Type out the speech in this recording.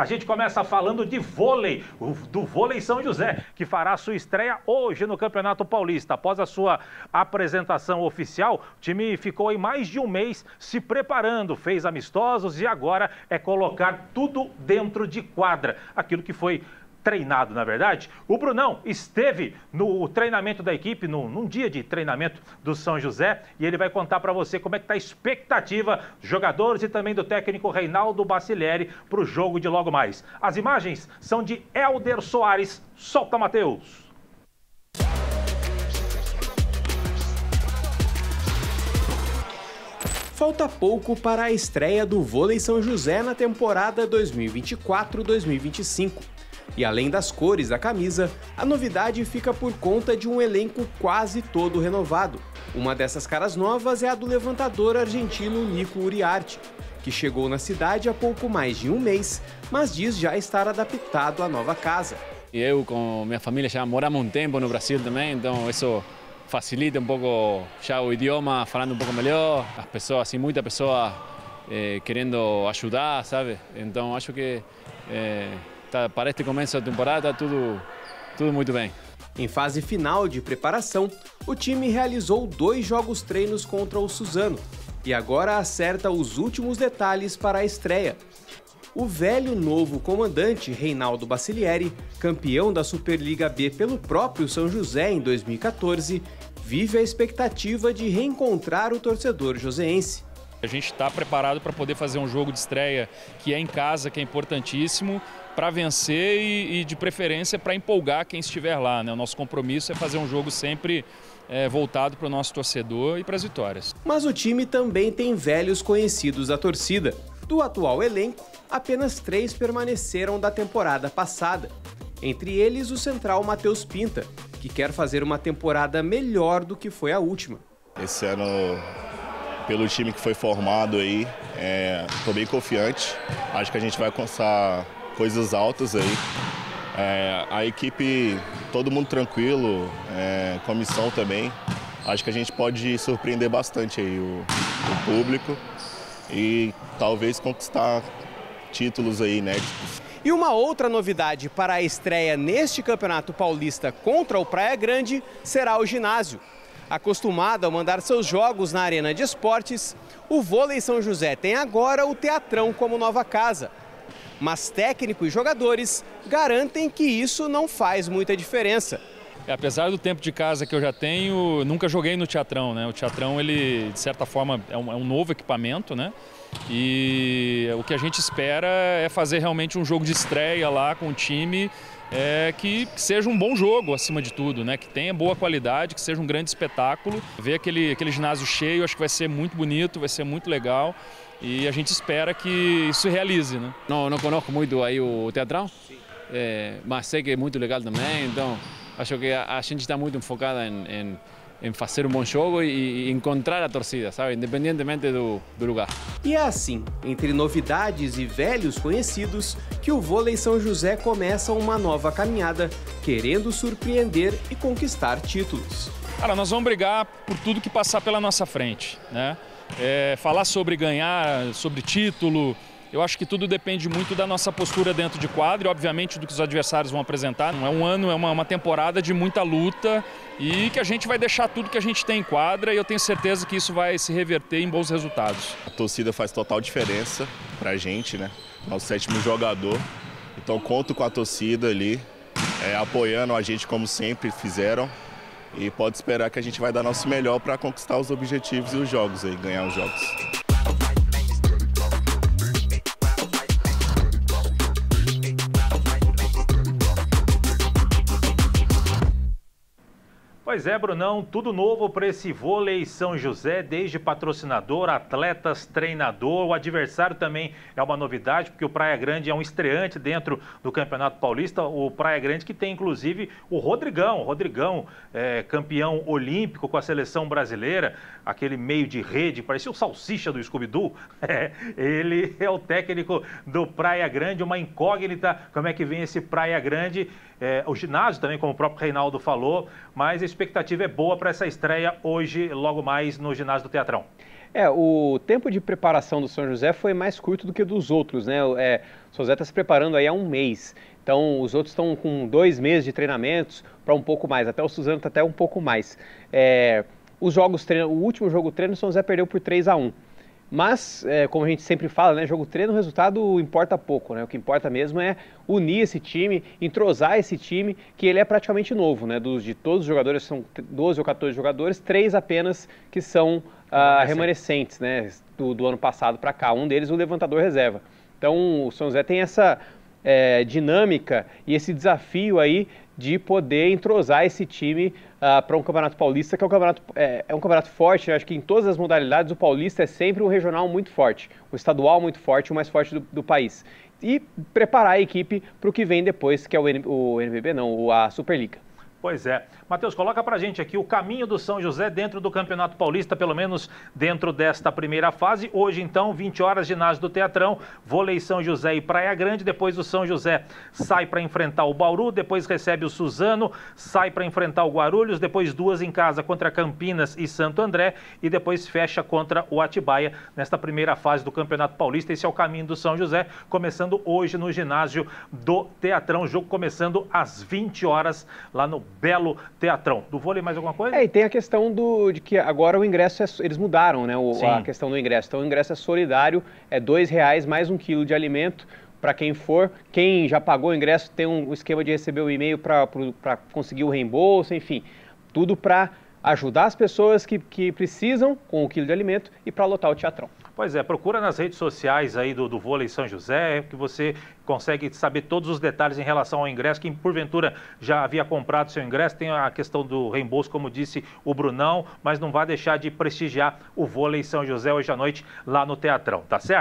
A gente começa falando de vôlei, do vôlei São José, que fará sua estreia hoje no Campeonato Paulista. Após a sua apresentação oficial, o time ficou em mais de um mês se preparando, fez amistosos e agora é colocar tudo dentro de quadra. Aquilo que foi treinado, na verdade. O Brunão esteve no treinamento da equipe, num, num dia de treinamento do São José, e ele vai contar para você como é que está a expectativa dos jogadores e também do técnico Reinaldo Bacilieri para o jogo de logo mais. As imagens são de Elder Soares. Solta, Matheus! Falta pouco para a estreia do Vôlei São José na temporada 2024-2025. E além das cores da camisa, a novidade fica por conta de um elenco quase todo renovado. Uma dessas caras novas é a do levantador argentino Nico Uriarte, que chegou na cidade há pouco mais de um mês, mas diz já estar adaptado à nova casa. Eu com minha família já moramos um tempo no Brasil também, então isso facilita um pouco já o idioma, falando um pouco melhor, as pessoas, assim, muita pessoa eh, querendo ajudar, sabe? Então acho que eh, tá, para este começo da temporada, tudo, tudo muito bem. Em fase final de preparação, o time realizou dois jogos treinos contra o Suzano e agora acerta os últimos detalhes para a estreia. O velho novo comandante Reinaldo Bacilieri, campeão da Superliga B pelo próprio São José em 2014, vive a expectativa de reencontrar o torcedor joseense. A gente está preparado para poder fazer um jogo de estreia que é em casa, que é importantíssimo, para vencer e, e, de preferência para empolgar quem estiver lá. Né? O nosso compromisso é fazer um jogo sempre é, voltado para o nosso torcedor e para as vitórias. Mas o time também tem velhos conhecidos da torcida. Do atual elenco, apenas três permaneceram da temporada passada. Entre eles, o central Matheus Pinta, que quer fazer uma temporada melhor do que foi a última. Esse ano pelo time que foi formado aí. Estou é, bem confiante. Acho que a gente vai alcançar coisas altas aí. É, a equipe, todo mundo tranquilo, é, comissão também. Acho que a gente pode surpreender bastante aí o, o público e talvez conquistar títulos aí inéditos. E uma outra novidade para a estreia neste Campeonato Paulista contra o Praia Grande será o ginásio, Acostumado a mandar seus jogos na Arena de Esportes, o Vôlei São José tem agora o Teatrão como nova casa. Mas técnico e jogadores garantem que isso não faz muita diferença. É, apesar do tempo de casa que eu já tenho, nunca joguei no Teatrão, né? O Teatrão, ele, de certa forma, é um, é um novo equipamento, né? E o que a gente espera é fazer realmente um jogo de estreia lá com o time é que, que seja um bom jogo, acima de tudo, né? que tenha boa qualidade, que seja um grande espetáculo. Ver aquele, aquele ginásio cheio, acho que vai ser muito bonito, vai ser muito legal e a gente espera que isso se realize. Né? Não, não conheço muito aí o teatral é, mas sei que é muito legal também, então acho que a, a gente está muito focada em, em em fazer um bom jogo e encontrar a torcida, sabe? Independentemente do, do lugar. E é assim, entre novidades e velhos conhecidos, que o Vôlei São José começa uma nova caminhada, querendo surpreender e conquistar títulos. Cara, nós vamos brigar por tudo que passar pela nossa frente, né? É, falar sobre ganhar, sobre título, eu acho que tudo depende muito da nossa postura dentro de quadro e, obviamente, do que os adversários vão apresentar. Não é um ano, é uma, uma temporada de muita luta e que a gente vai deixar tudo que a gente tem em quadra e eu tenho certeza que isso vai se reverter em bons resultados. A torcida faz total diferença pra gente, né? Nosso sétimo jogador. Então, conto com a torcida ali, é, apoiando a gente como sempre fizeram. E pode esperar que a gente vai dar nosso melhor para conquistar os objetivos e os jogos aí, ganhar os jogos. Pois é, Brunão, tudo novo para esse vôlei São José, desde patrocinador, atletas, treinador, o adversário também é uma novidade, porque o Praia Grande é um estreante dentro do Campeonato Paulista, o Praia Grande que tem inclusive o Rodrigão, o Rodrigão é, campeão olímpico com a seleção brasileira, aquele meio de rede, parecia o salsicha do Scooby-Doo, é, ele é o técnico do Praia Grande, uma incógnita, como é que vem esse Praia Grande, é, o ginásio também, como o próprio Reinaldo falou, mas expectativa é boa para essa estreia hoje, logo mais no ginásio do Teatrão. É, o tempo de preparação do São José foi mais curto do que dos outros, né? É, o São José está se preparando aí há um mês. Então, os outros estão com dois meses de treinamentos para um pouco mais. Até o Suzano está até um pouco mais. É, os jogos treino, o último jogo treino, o São José perdeu por 3 a 1 mas, é, como a gente sempre fala, né, jogo treino, resultado importa pouco, né? O que importa mesmo é unir esse time, entrosar esse time, que ele é praticamente novo, né? Dos, de todos os jogadores, são 12 ou 14 jogadores, três apenas que são ah, remanescentes, né? Do, do ano passado para cá, um deles o levantador reserva. Então, o São José tem essa é, dinâmica e esse desafio aí de poder entrosar esse time uh, ah, para um Campeonato Paulista, que é um campeonato, é, é um campeonato forte. Eu acho que em todas as modalidades, o Paulista é sempre um regional muito forte, o um estadual muito forte, o mais forte do, do país. E preparar a equipe para o que vem depois, que é o, N, o NBB, não, a Superliga. Pois é. Matheus, coloca pra gente aqui o caminho do São José dentro do Campeonato Paulista, pelo menos dentro desta primeira fase. Hoje, então, 20 horas, ginásio do Teatrão, vôlei São José e Praia Grande. Depois o São José sai para enfrentar o Bauru, depois recebe o Suzano, sai para enfrentar o Guarulhos, depois duas em casa contra Campinas e Santo André e depois fecha contra o Atibaia nesta primeira fase do Campeonato Paulista. Esse é o caminho do São José, começando hoje no ginásio do Teatrão. Jogo começando às 20 horas lá no Belo teatrão. Do vôlei mais alguma coisa? É, e tem a questão do, de que agora o ingresso, é, eles mudaram né, o, a questão do ingresso. Então o ingresso é solidário, é R$ reais mais um quilo de alimento para quem for. Quem já pagou o ingresso tem um esquema de receber o um e-mail para conseguir o reembolso, enfim. Tudo para ajudar as pessoas que, que precisam com o quilo de alimento e para lotar o teatrão. Pois é, procura nas redes sociais aí do, do Vôlei São José, que você consegue saber todos os detalhes em relação ao ingresso. Quem porventura já havia comprado seu ingresso, tem a questão do reembolso, como disse o Brunão, mas não vai deixar de prestigiar o Vôlei São José hoje à noite lá no Teatrão, tá certo?